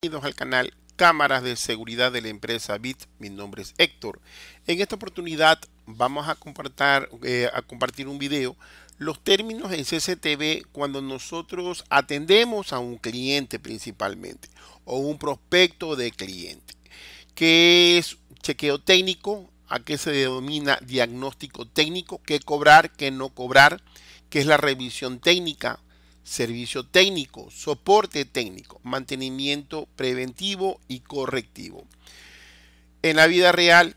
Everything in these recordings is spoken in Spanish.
Bienvenidos al canal Cámaras de Seguridad de la empresa BIT. Mi nombre es Héctor. En esta oportunidad vamos a, eh, a compartir un video los términos en CCTV cuando nosotros atendemos a un cliente principalmente o un prospecto de cliente. ¿Qué es chequeo técnico? ¿A qué se denomina diagnóstico técnico? ¿Qué cobrar? ¿Qué no cobrar? ¿Qué es la revisión técnica? servicio técnico, soporte técnico, mantenimiento preventivo y correctivo. En la vida real,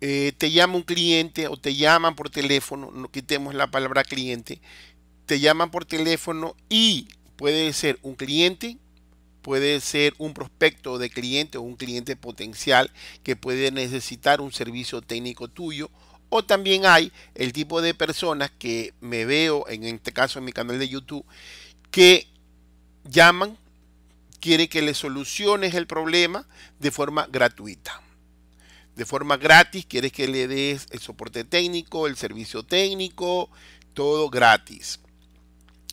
eh, te llama un cliente o te llaman por teléfono, no quitemos la palabra cliente, te llaman por teléfono y puede ser un cliente, puede ser un prospecto de cliente o un cliente potencial que puede necesitar un servicio técnico tuyo o también hay el tipo de personas que me veo, en este caso en mi canal de YouTube, que llaman, quiere que le soluciones el problema de forma gratuita. De forma gratis, quieres que le des el soporte técnico, el servicio técnico, todo gratis.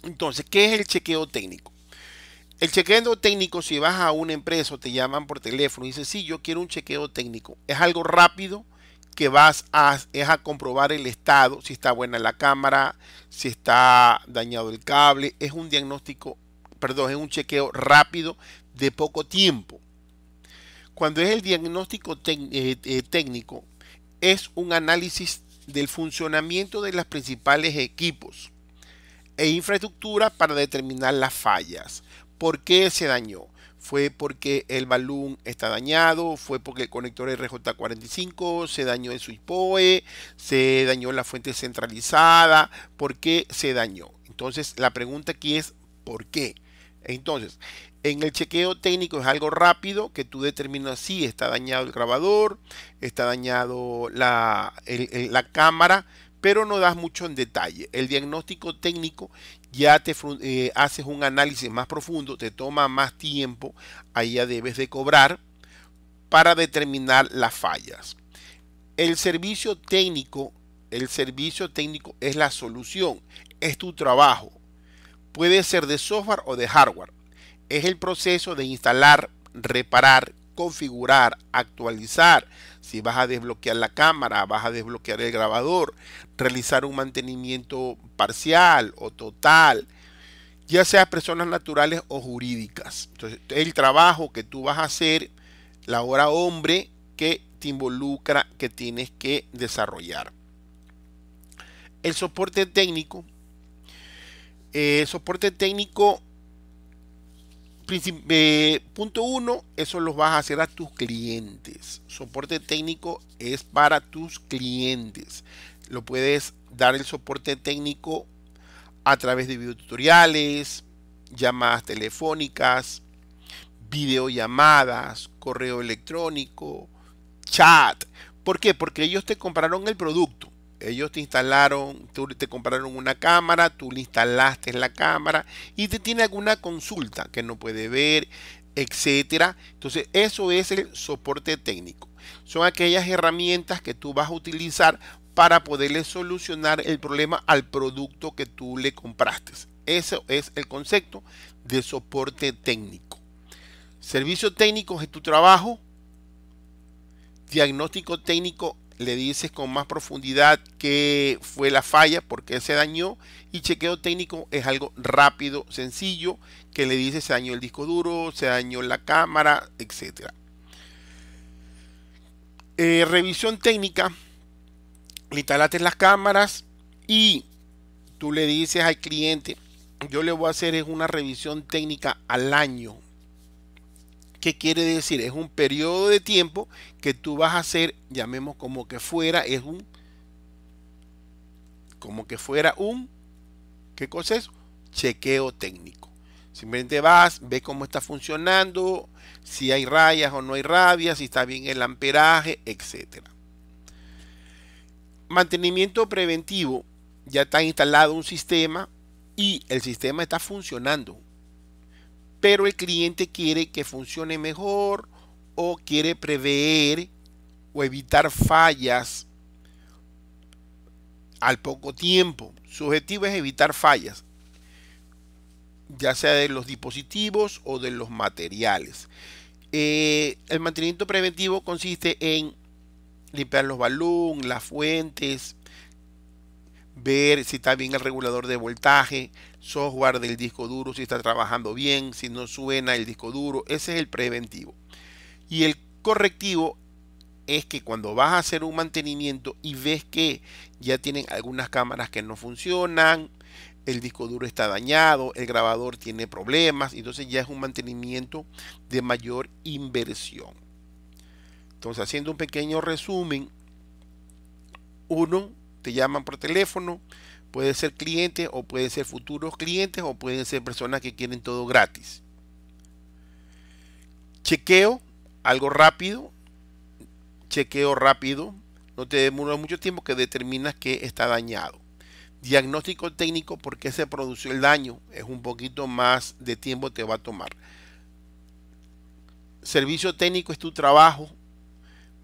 Entonces, ¿qué es el chequeo técnico? El chequeo técnico, si vas a una empresa te llaman por teléfono y dices, sí, yo quiero un chequeo técnico, es algo rápido que vas a, es a comprobar el estado, si está buena la cámara, si está dañado el cable. Es un diagnóstico, perdón, es un chequeo rápido de poco tiempo. Cuando es el diagnóstico eh, eh, técnico, es un análisis del funcionamiento de los principales equipos e infraestructura para determinar las fallas. ¿Por qué se dañó? fue porque el balón está dañado, fue porque el conector RJ45 se dañó en su POE, se dañó la fuente centralizada, ¿por qué se dañó? Entonces la pregunta aquí es ¿por qué? Entonces, en el chequeo técnico es algo rápido que tú determinas si está dañado el grabador, está dañado la cámara, pero no das mucho en detalle. El diagnóstico técnico ya te eh, haces un análisis más profundo, te toma más tiempo, ahí ya debes de cobrar para determinar las fallas. El servicio técnico, el servicio técnico es la solución, es tu trabajo. Puede ser de software o de hardware. Es el proceso de instalar, reparar, configurar, actualizar, si vas a desbloquear la cámara, vas a desbloquear el grabador, realizar un mantenimiento parcial o total, ya sea personas naturales o jurídicas. Entonces, el trabajo que tú vas a hacer, la hora hombre que te involucra, que tienes que desarrollar. El soporte técnico. El eh, soporte técnico eh, punto uno, eso los vas a hacer a tus clientes. Soporte técnico es para tus clientes. Lo puedes dar el soporte técnico a través de videotutoriales, llamadas telefónicas, videollamadas, correo electrónico, chat. ¿Por qué? Porque ellos te compraron el producto ellos te instalaron, tú te compraron una cámara, tú le instalaste la cámara y te tiene alguna consulta que no puede ver, etcétera. Entonces, eso es el soporte técnico. Son aquellas herramientas que tú vas a utilizar para poderle solucionar el problema al producto que tú le compraste. Eso es el concepto de soporte técnico. Servicio técnico es tu trabajo. Diagnóstico técnico le dices con más profundidad qué fue la falla, por qué se dañó. Y chequeo técnico es algo rápido, sencillo, que le dice se dañó el disco duro, se dañó la cámara, etc. Eh, revisión técnica, le las cámaras y tú le dices al cliente, yo le voy a hacer es una revisión técnica al año, ¿Qué quiere decir? Es un periodo de tiempo que tú vas a hacer, llamemos como que fuera, es un, como que fuera un, ¿qué cosa es? Chequeo técnico. Simplemente vas, ves cómo está funcionando, si hay rayas o no hay rayas, si está bien el amperaje, etc. Mantenimiento preventivo. Ya está instalado un sistema y el sistema está funcionando pero el cliente quiere que funcione mejor o quiere prever o evitar fallas al poco tiempo. Su objetivo es evitar fallas, ya sea de los dispositivos o de los materiales. Eh, el mantenimiento preventivo consiste en limpiar los balones, las fuentes, ver si está bien el regulador de voltaje, software del disco duro, si está trabajando bien, si no suena el disco duro. Ese es el preventivo. Y el correctivo es que cuando vas a hacer un mantenimiento y ves que ya tienen algunas cámaras que no funcionan, el disco duro está dañado, el grabador tiene problemas, entonces ya es un mantenimiento de mayor inversión. Entonces, haciendo un pequeño resumen, uno, te llaman por teléfono, puede ser cliente o puede ser futuros clientes o pueden ser personas que quieren todo gratis. Chequeo, algo rápido, chequeo rápido, no te demora mucho tiempo que determinas que está dañado. Diagnóstico técnico, por qué se produjo el daño, es un poquito más de tiempo te va a tomar. Servicio técnico es tu trabajo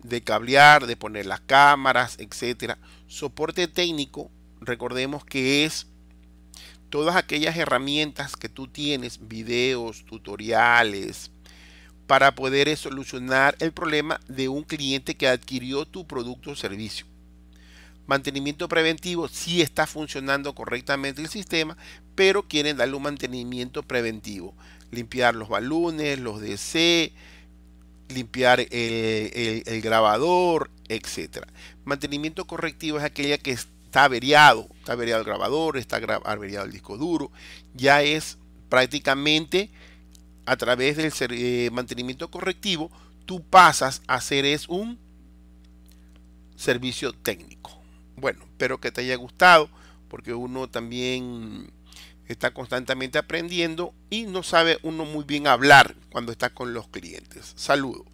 de cablear, de poner las cámaras, etcétera. Soporte técnico, recordemos que es todas aquellas herramientas que tú tienes, videos, tutoriales, para poder solucionar el problema de un cliente que adquirió tu producto o servicio. Mantenimiento preventivo, si está funcionando correctamente el sistema, pero quieren darle un mantenimiento preventivo. Limpiar los balones, los DC, limpiar el, grabador, etcétera Mantenimiento correctivo es aquella que está averiado, está averiado el grabador, está averiado el disco duro, ya es prácticamente a través del eh, mantenimiento correctivo, tú pasas a hacer es un servicio técnico. Bueno, espero que te haya gustado, porque uno también está constantemente aprendiendo y no sabe uno muy bien hablar cuando está con los clientes. Saludo.